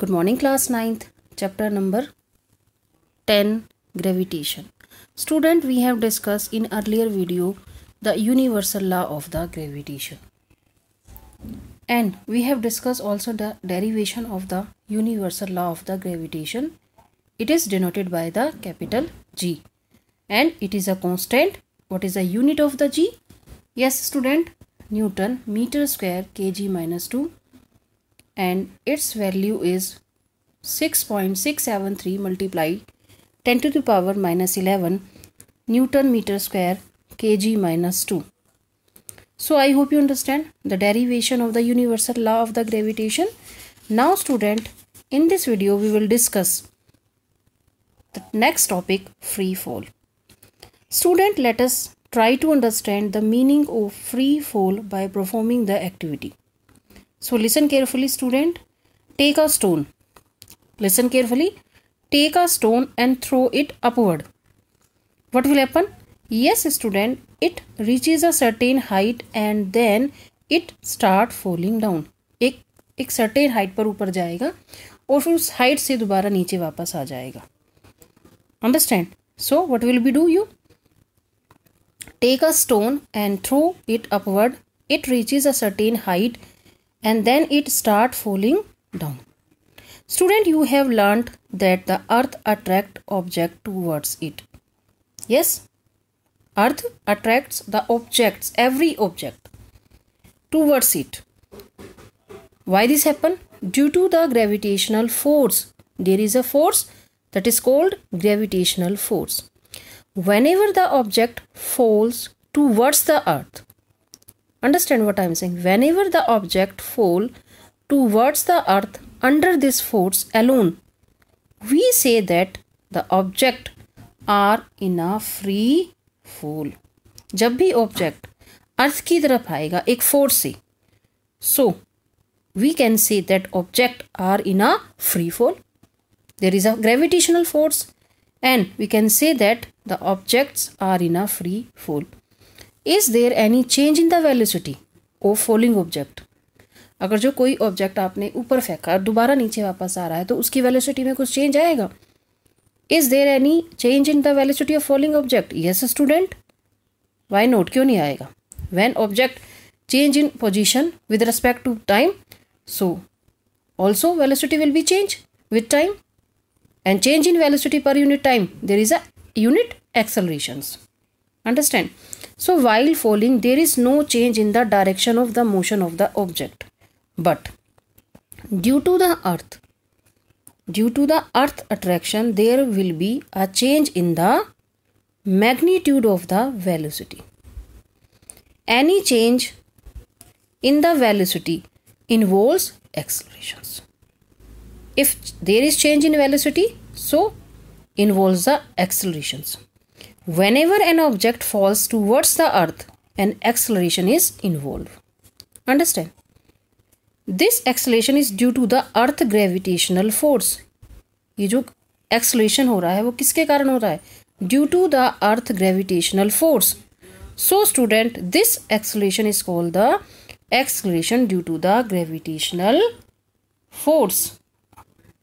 Good morning class 9th chapter number 10 gravitation. Student we have discussed in earlier video the universal law of the gravitation. And we have discussed also the derivation of the universal law of the gravitation. It is denoted by the capital G. And it is a constant. What is the unit of the G? Yes student, Newton meter square kg minus 2 and its value is 6.673 multiplied 10 to the power minus 11 newton meter square kg minus 2. So I hope you understand the derivation of the universal law of the gravitation. Now student, in this video we will discuss the next topic free fall. Student let us try to understand the meaning of free fall by performing the activity. So listen carefully student take a stone listen carefully take a stone and throw it upward what will happen yes student it reach is a certain height and then it start falling down एक एक certain height पर ऊपर जाएगा और फिर उस height से दोबारा नीचे वापस आ जाएगा understand so what will be do you take a stone and throw it upward it reach is a certain height and then it start falling down. Student, you have learnt that the earth attract object towards it. Yes, earth attracts the objects, every object towards it. Why this happen? Due to the gravitational force. There is a force that is called gravitational force. Whenever the object falls towards the earth, Understand what I am saying? Whenever the object fall towards the earth under this force alone, we say that the object are in a free fall. जब भी object अर्थ की तरफ आएगा एक force से so we can say that object are in a free fall there is a gravitational force and we can say that the objects are in a free fall is there any change in the velocity of falling object अगर जो कोई object आपने ऊपर फेंका और दोबारा नीचे वापस आ रहा है तो उसकी वेलोसिटी में कुछ चेंज आएगा is there any change in the velocity of falling object yes student why not क्यों नहीं आएगा when object change in position with respect to time so also velocity will be change with time and change in velocity per unit time there is a unit accelerations understand so while falling there is no change in the direction of the motion of the object but due to the earth due to the earth attraction there will be a change in the magnitude of the velocity any change in the velocity involves accelerations if there is change in velocity so involves the accelerations whenever an object falls towards the earth an acceleration is involved understand this acceleration is due to the earth gravitational force ye jo acceleration ho raha hai wo kiske karan ho raha hai due to the earth gravitational force so student this acceleration is called the acceleration due to the gravitational force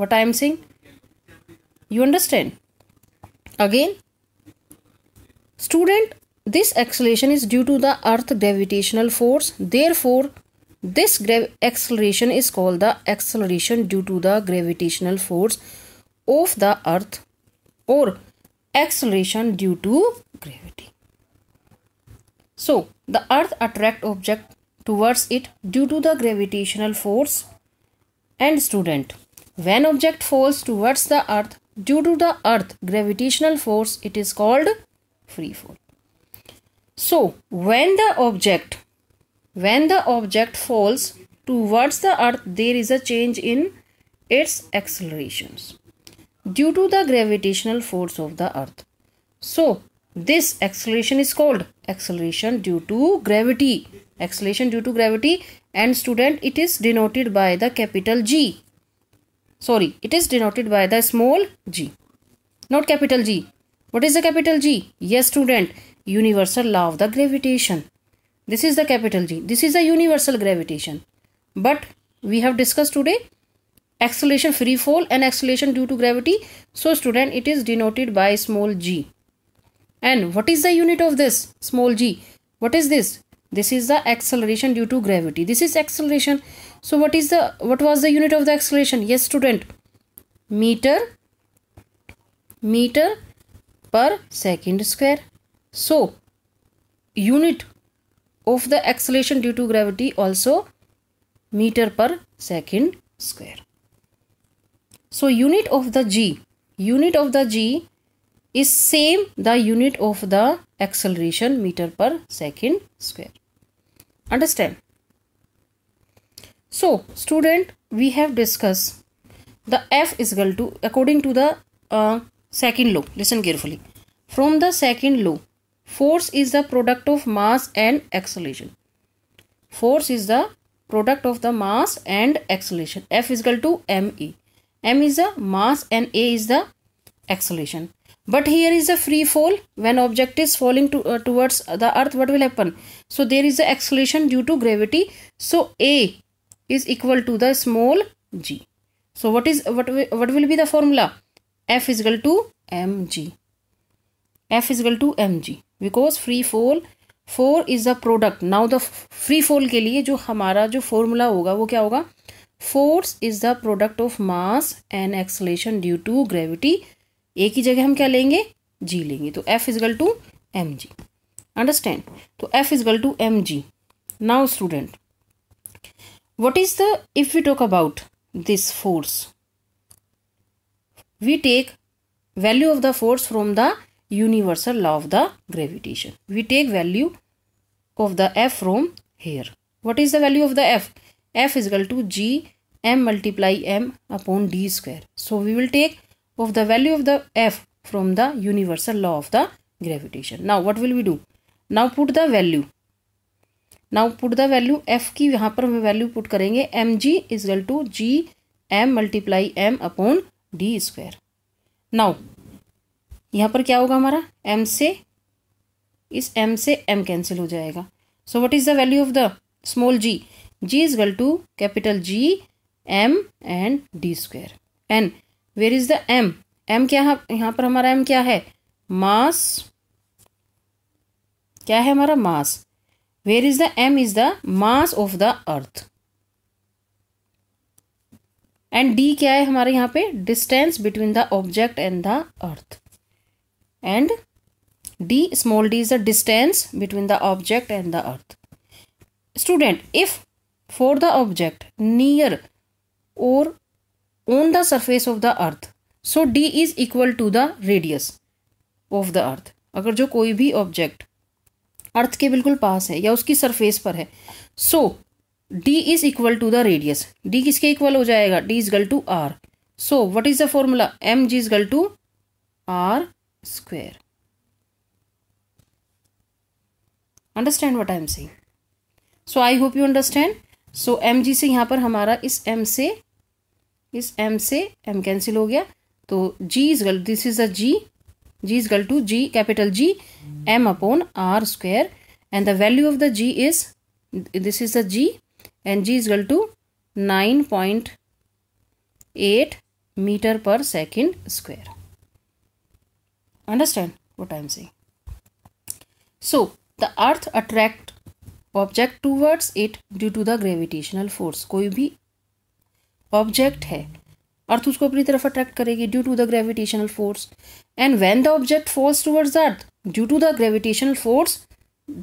what i am saying you understand again Student, this acceleration is due to the earth gravitational force. Therefore, this acceleration is called the acceleration due to the gravitational force of the earth or acceleration due to gravity. So, the earth attract object towards it due to the gravitational force and student. When object falls towards the earth due to the earth gravitational force, it is called free fall so when the object when the object falls towards the earth there is a change in its accelerations due to the gravitational force of the earth so this acceleration is called acceleration due to gravity acceleration due to gravity and student it is denoted by the capital G sorry it is denoted by the small g not capital G what is the capital G? Yes, student. Universal law of the gravitation. This is the capital G. This is the universal gravitation. But we have discussed today acceleration free fall and acceleration due to gravity. So student it is denoted by small g. And what is the unit of this small g? What is this? This is the acceleration due to gravity. This is acceleration. So what is the what was the unit of the acceleration? Yes student. Meter meter per second square. So, unit of the acceleration due to gravity also meter per second square. So, unit of the g, unit of the g is same the unit of the acceleration meter per second square. Understand? So, student, we have discussed the f is equal to according to the uh, second law. Listen carefully. From the second law, force is the product of mass and acceleration. Force is the product of the mass and acceleration. F is equal to me m is the mass and a is the acceleration. But here is a free fall. When object is falling to, uh, towards the earth, what will happen? So there is the acceleration due to gravity. So a is equal to the small g. So what is what what will be the formula? F is equal to M G F is equal to M G because free fall force is the product now the free fall के लिए जो हमारा जो formula होगा वो क्या होगा force is the product of mass and acceleration due to gravity एक ही जगह हम क्या लेंगे जी लेंगे तो F is equal to M G understand तो F is equal to M G now student what is the if you talk about this force we take value of the force from the universal law of the gravitation we take value of the f from here what is the value of the f f is equal to g m multiply m upon d square so we will take of the value of the f from the universal law of the gravitation now what will we do now put the value now put the value f की यहाँ पर हम value put करेंगे M G equal to G M multiply M upon D square now यहाँ पर क्या होगा हमारा एम से इस एम से एम कैंसिल हो जाएगा so what is the value of the small G ji is equal to capital G M and D square and where is the M M क्या है यहाँ पर हमारा एम क्या है मास क्या है हमारा mass where is the M is the mass of the earth and D क्या है हमारे यहाँ पे distance between the object and the earth and D small D is the distance between the object and the earth student if for the object near or on the surface of the earth so D is equal to the radius of the earth अगर जो कोई भी object अर्थ के बिल्कुल पास है या उसकी surface पर है so D is equal to the radius D किसके इक्वल हो जाएगा D is equal to R so what is the formula M G is equal to R square understand what I am see so I hope you understand so M G से यहाँ पर हमारा इस M से इस M से M cancel हो गया तो g is equal this is a g ji is equal to G capital G M upon R square and the value of the g is this is the g and g equal to nine point eight metre per second square understand what i am so the earth attract object towards it due to the gravitational force कोई भी object है अर्थ उसको अपनी तरफ attract करेगी due to the gravitational force and when the object falls towards the earth due to the gravitational force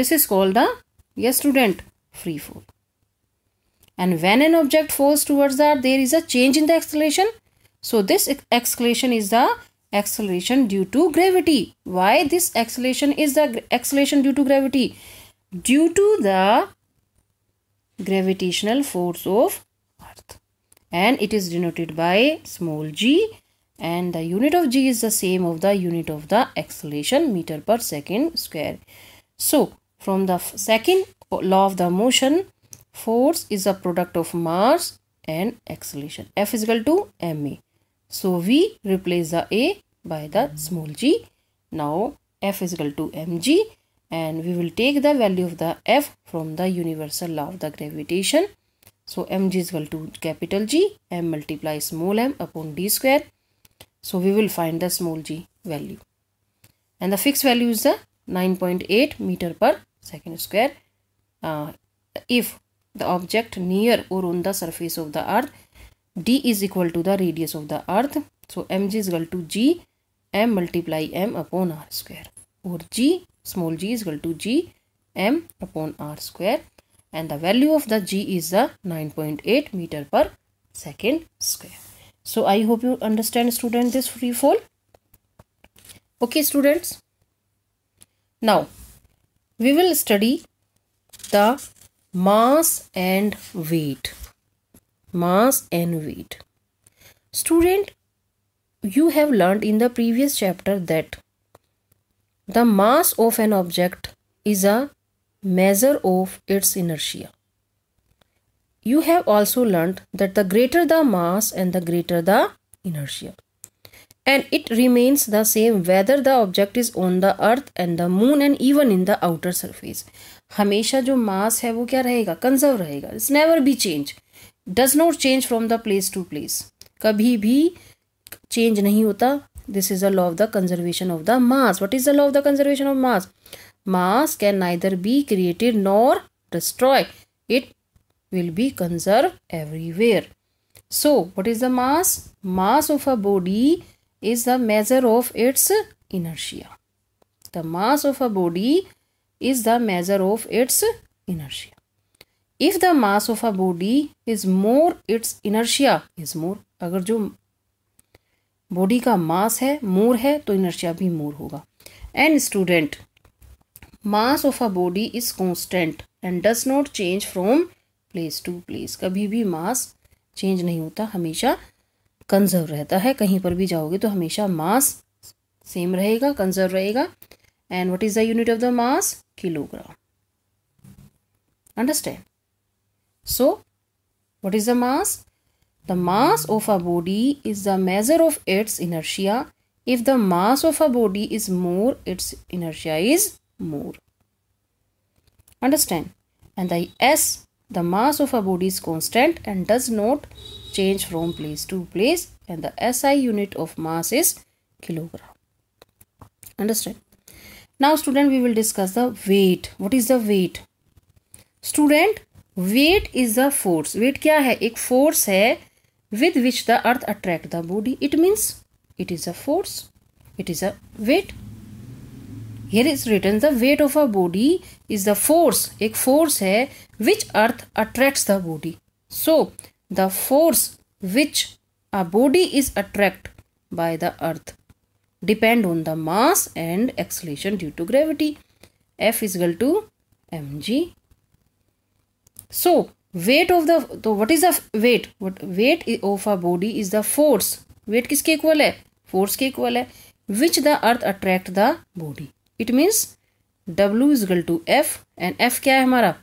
this is called the ये student free force and when an object falls towards Earth, there is a change in the acceleration so this acceleration is the acceleration due to gravity why this acceleration is the acceleration due to gravity due to the gravitational force of earth and it is denoted by small g and the unit of g is the same of the unit of the acceleration meter per second square so from the second law of the motion Force is a product of mass and acceleration. F is equal to ma. So we replace the a by the small g. Now f is equal to mg and we will take the value of the f from the universal law of the gravitation. So mg is equal to capital G, m multiply small m upon d square. So we will find the small g value. And the fixed value is the 9.8 meter per second square uh, if the object near or on the surface of the earth d is equal to the radius of the earth so mg is equal to g m multiply m upon r square or g small g is equal to g m upon r square and the value of the g is the 9.8 meter per second square so i hope you understand student this free fall okay students now we will study the mass and weight mass and weight student you have learned in the previous chapter that the mass of an object is a measure of its inertia you have also learned that the greater the mass and the greater the inertia and it remains the same whether the object is on the earth and the moon and even in the outer surface हमेशा जो मास है वो क्या रहेगा conserve रहेगा it's never be change does not change from the place to place कभी भी change नहीं होता this is a law of the conservation of the mass what is the law of the conservation of mass mass can neither be created nor destroy it will be conserve everywhere so what is the mass mass of a body is the measure of its inertia the mass of a body is the measure of its inertia if the mass of a body is more its inertia is more अगर जो body का मास है मोर है तो inertia भी more होगा and student mass of a body is constant and does not change from place to place कभी भी मास चेंज नहीं होता हमेशा कंजर्व रहता है कहीं पर भी जाओगे तो हमेशा मास सेम रहेगा कंजर्व रहेगा And what is the unit of the mass? Kilogram. Understand? So, what is the mass? The mass of a body is the measure of its inertia. If the mass of a body is more, its inertia is more. Understand? And the S, the mass of a body is constant and does not change from place to place and the SI unit of mass is kilogram. Understand? Now student we will discuss the weight. What is the weight? Student weight is a force. Weight क्या है एक force है with which the earth attracts the body. It means it is a force. It is a weight. Here is written the weight of a body is the force. एक force है which earth attracts the body. So the force which a body is attracted by the earth depend on the mass and acceleration due to gravity. F is equal to mg. So, weight of the तो what is the weight? What weight of a body is the force. Weight किसके equal है Force के equal है Which the earth attract the body. It means W is equal to F and F क्या है हमारा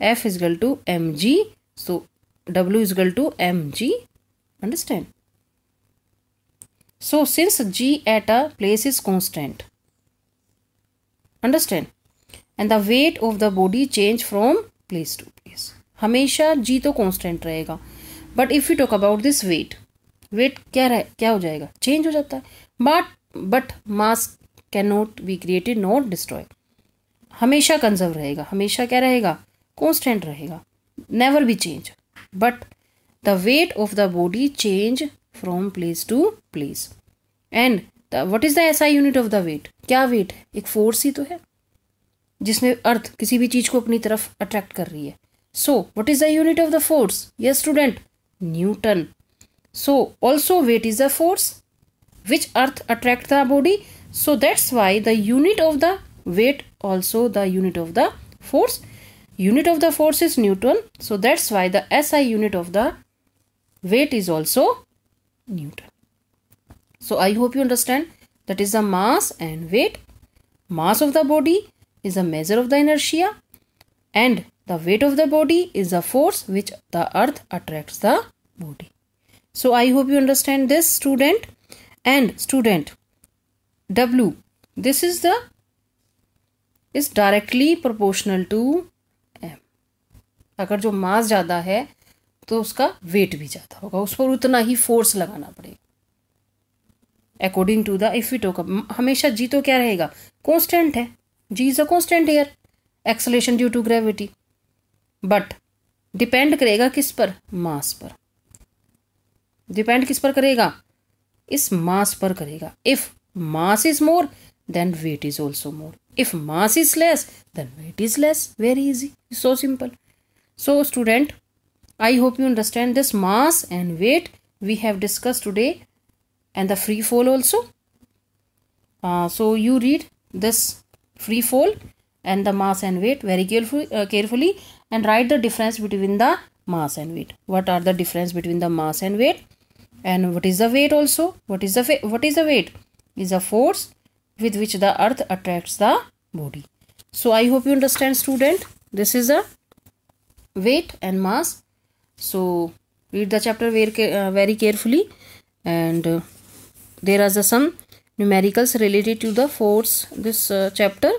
F is equal to mg. So W is equal to mg. Understand? So since g at a place is constant, understand? And the weight of the body change from place to place. hamesha g to constant rahega but if you talk about this weight, weight क्या रह kya ho jayega change ho jata hai but but mass cannot be created nor destroyed. hamesha conserve rahega hamesha kya rahega constant rahega never be change but the weight of the body change from place to place and what is the ऐसा unit of the weight क्या weight है एक force ही तो है जिसमें अर्थ किसी भी चीज को अपनी तरफ अट्रैक्ट कर रही है so what is the unit of the force ये student Newton so also weight is the force which earth attract the body so that's why the unit of the weight also the unit of the force unit of the force is Newton so that's why the S I unit of the weight is also Newton. So I hope you understand that is the mass and weight. Mass of the body is a measure of the inertia and the weight of the body is the force which the earth attracts the body. So I hope you understand this student and student W this is the is directly proportional to m अगर जो मास ज़्यादा है तो उसका wait भी ज़्यादा होगा उस पर उतना ही फोर्स लगाना पड़ेगा according to the if it होगा हमेशा जी तो क्या रहेगा कॉन्स्टेंट है g is a constant air acceleration due to gravity but depend करेगा किस पर मास पर डिपेंड किस पर करेगा इस मास पर करेगा if mass is more then weight is also more if mass is less then weight is less very easy so simple so student I hope you understand this mass and weight we have discussed today and the free fall also. Uh, so you read this free fall and the mass and weight very careful, uh, carefully and write the difference between the mass and weight. What are the difference between the mass and weight? And what is the weight also? What is the what is the weight? Is a force with which the earth attracts the body. So I hope you understand student. This is a weight and mass so read the chapter very, uh, very carefully and uh, there are some numericals related to the force this uh, chapter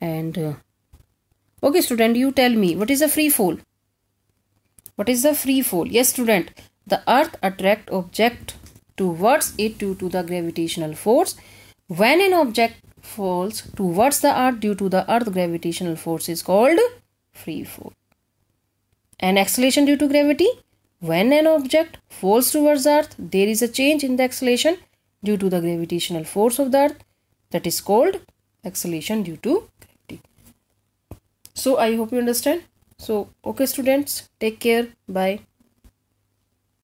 and uh, okay student you tell me what is a free fall what is the free fall yes student the earth attract object towards it due to the gravitational force when an object falls towards the earth due to the earth gravitational force is called free fall and acceleration due to gravity when an object falls towards earth there is a change in the acceleration due to the gravitational force of the earth that is called acceleration due to gravity so i hope you understand so okay students take care bye